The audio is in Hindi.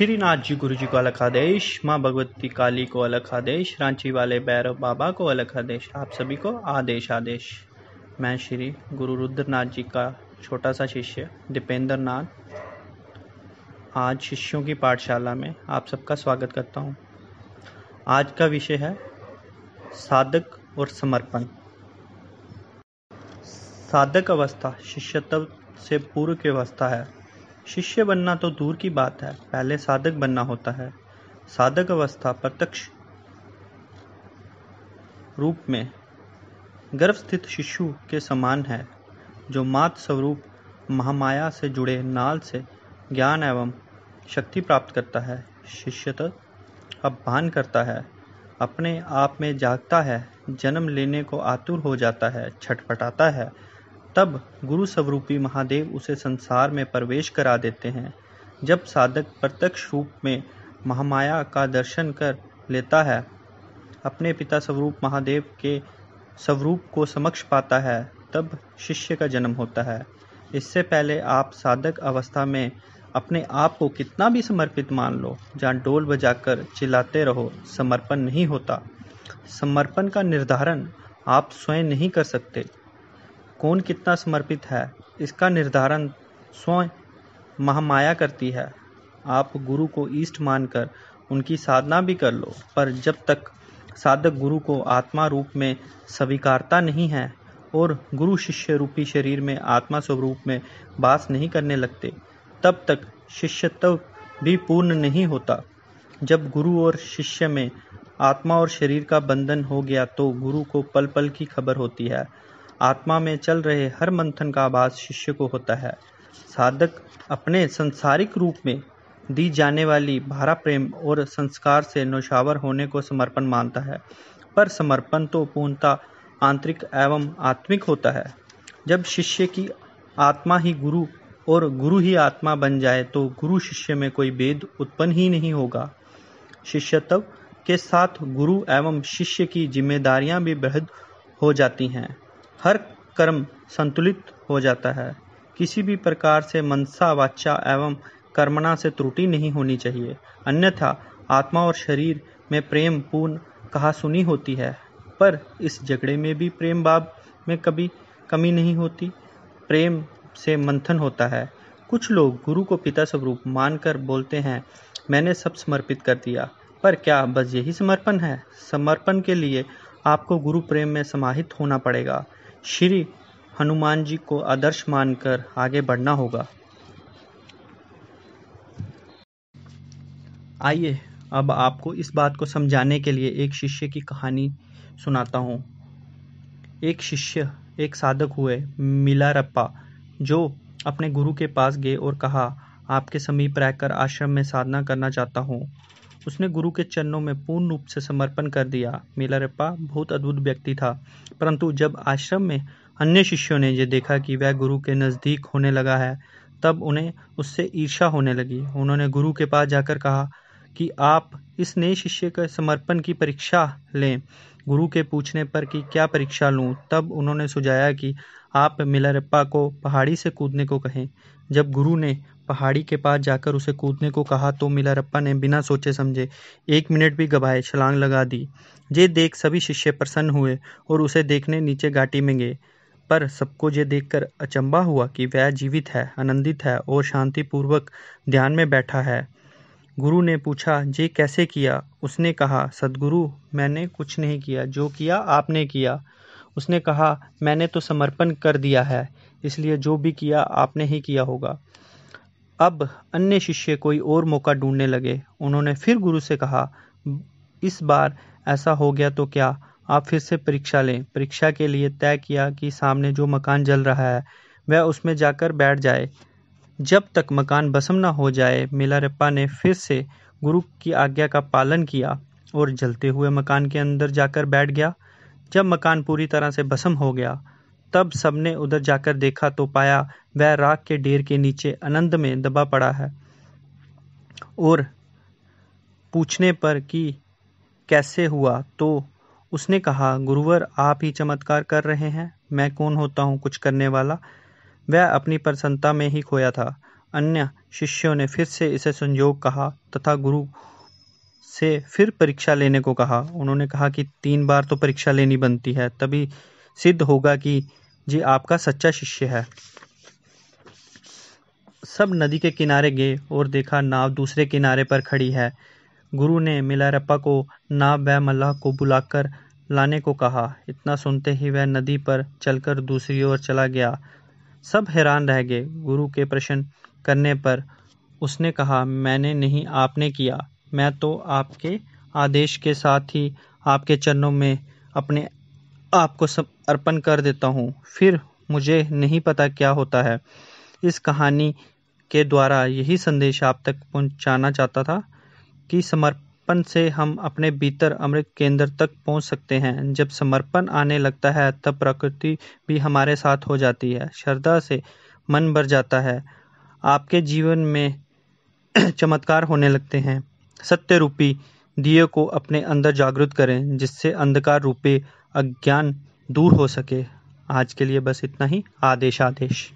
श्रीनाथ जी गुरु जी को अलग आदेश माँ भगवती काली को अलग आदेश रांची वाले भैरव बाबा को अलग आदेश आप सभी को आदेश आदेश मैं श्री गुरु रुद्रनाथ जी का छोटा सा शिष्य दीपेंद्र नाथ आज शिष्यों की पाठशाला में आप सबका स्वागत करता हूँ आज का विषय है साधक और समर्पण साधक अवस्था शिष्यत्व से पूर्व की अवस्था है शिष्य बनना तो दूर की बात है पहले साधक बनना होता है साधक अवस्था प्रत्यक्ष रूप में गर्भस्थित शिशु के समान है जो मात स्वरूप महामाया से जुड़े नाल से ज्ञान एवं शक्ति प्राप्त करता है शिष्यत तो अब भान करता है अपने आप में जागता है जन्म लेने को आतुर हो जाता है छटपटाता है तब गुरु स्वरूपी महादेव उसे संसार में प्रवेश करा देते हैं जब साधक प्रत्यक्ष रूप में महामाया का दर्शन कर लेता है अपने पिता स्वरूप महादेव के स्वरूप को समक्ष पाता है तब शिष्य का जन्म होता है इससे पहले आप साधक अवस्था में अपने आप को कितना भी समर्पित मान लो जहाँ डोल बजाकर चिल्लाते रहो समर्पण नहीं होता समर्पण का निर्धारण आप स्वयं नहीं कर सकते कौन कितना समर्पित है इसका निर्धारण स्वयं महामाया करती है आप गुरु को ईष्ट मानकर उनकी साधना भी कर लो पर जब तक साधक गुरु को आत्मा रूप में स्वीकारता नहीं है और गुरु शिष्य रूपी शरीर में आत्मा स्वरूप में बास नहीं करने लगते तब तक शिष्यत्व भी पूर्ण नहीं होता जब गुरु और शिष्य में आत्मा और शरीर का बंधन हो गया तो गुरु को पल पल की खबर होती है आत्मा में चल रहे हर मंथन का आभास शिष्य को होता है साधक अपने संसारिक रूप में दी जाने वाली भारा प्रेम और संस्कार से नौशावर होने को समर्पण मानता है पर समर्पण तो पूर्णता आंतरिक एवं आत्मिक होता है जब शिष्य की आत्मा ही गुरु और गुरु ही आत्मा बन जाए तो गुरु शिष्य में कोई भेद उत्पन्न ही नहीं होगा शिष्यत्व के साथ गुरु एवं शिष्य की जिम्मेदारियां भी बृहद हो जाती हैं हर कर्म संतुलित हो जाता है किसी भी प्रकार से मनसा वाचा एवं कर्मणा से त्रुटि नहीं होनी चाहिए अन्यथा आत्मा और शरीर में प्रेम पूर्ण कहा सुनी होती है पर इस झगड़े में भी प्रेम भाव में कभी कमी नहीं होती प्रेम से मंथन होता है कुछ लोग गुरु को पिता स्वरूप मानकर बोलते हैं मैंने सब समर्पित कर दिया पर क्या बस यही समर्पण है समर्पण के लिए आपको गुरु प्रेम में समाहित होना पड़ेगा श्री हनुमान जी को आदर्श मानकर आगे बढ़ना होगा आइए अब आपको इस बात को समझाने के लिए एक शिष्य की कहानी सुनाता हूँ एक शिष्य एक साधक हुए मिलारप्पा जो अपने गुरु के पास गए और कहा आपके समीप रहकर आश्रम में साधना करना चाहता हूँ उसने गुरु के चरणों में पूर्ण रूप से समर्पण कर दिया मेलारप्पा बहुत अद्भुत व्यक्ति था परंतु जब आश्रम में अन्य शिष्यों ने यह देखा कि वह गुरु के नज़दीक होने लगा है तब उन्हें उससे ईर्षा होने लगी उन्होंने गुरु के पास जाकर कहा कि आप इस नए शिष्य के समर्पण की परीक्षा लें गुरु के पूछने पर कि क्या परीक्षा लूं तब उन्होंने सुझाया कि आप मिलारप्पा को पहाड़ी से कूदने को कहें जब गुरु ने पहाड़ी के पास जाकर उसे कूदने को कहा तो मिलारप्पा ने बिना सोचे समझे एक मिनट भी गवाए छलांग लगा दी ये देख सभी शिष्य प्रसन्न हुए और उसे देखने नीचे घाटी में गए पर सबको ये देखकर अचंबा हुआ कि वह जीवित है आनंदित है और शांतिपूर्वक ध्यान में बैठा है गुरु ने पूछा ये कैसे किया उसने कहा सदगुरु मैंने कुछ नहीं किया जो किया आपने किया उसने कहा मैंने तो समर्पण कर दिया है इसलिए जो भी किया आपने ही किया होगा अब अन्य शिष्य कोई और मौका ढूंढने लगे उन्होंने फिर गुरु से कहा इस बार ऐसा हो गया तो क्या आप फिर से परीक्षा लें परीक्षा के लिए तय किया कि सामने जो मकान जल रहा है वह उसमें जाकर बैठ जाए जब तक मकान भसम न हो जाए रप्पा ने फिर से गुरु की आज्ञा का पालन किया और जलते हुए मकान के अंदर जाकर बैठ गया जब मकान पूरी तरह से भसम हो गया तब सबने उधर जाकर देखा तो पाया वह राख के ढेर के नीचे आनंद में दबा पड़ा है और पूछने पर कि कैसे हुआ तो उसने कहा गुरुवर आप ही चमत्कार कर रहे हैं मैं कौन होता हूँ कुछ करने वाला वह अपनी प्रसन्नता में ही खोया था अन्य शिष्यों ने फिर से इसे संयोग कहा तथा गुरु से फिर परीक्षा लेने को कहा उन्होंने कहा कि तीन बार तो परीक्षा लेनी बनती है तभी सिद्ध होगा कि जी आपका सच्चा शिष्य है सब नदी के किनारे गए और देखा नाव दूसरे किनारे पर खड़ी है गुरु ने मिलारप्पा को नाव व मल्लाह को बुलाकर लाने को कहा इतना सुनते ही वह नदी पर चलकर दूसरी ओर चला गया सब हैरान रह गए गुरु के प्रश्न करने पर उसने कहा मैंने नहीं आपने किया मैं तो आपके आदेश के साथ ही आपके चरणों में अपने आपको अर्पण कर देता हूँ फिर मुझे नहीं पता क्या होता है इस कहानी के द्वारा यही संदेश आप तक पहुँचाना चाहता था कि समर्पण से हम अपने भीतर अमृत केंद्र तक पहुँच सकते हैं जब समर्पण आने लगता है तब प्रकृति भी हमारे साथ हो जाती है श्रद्धा से मन भर जाता है आपके जीवन में चमत्कार होने लगते हैं सत्य रूपी दिए को अपने अंदर जागृत करें जिससे अंधकार रूपी अज्ञान दूर हो सके आज के लिए बस इतना ही आदेश आदेश